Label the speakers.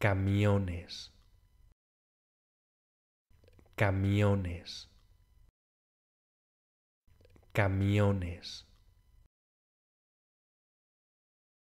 Speaker 1: camiones, camiones, camiones.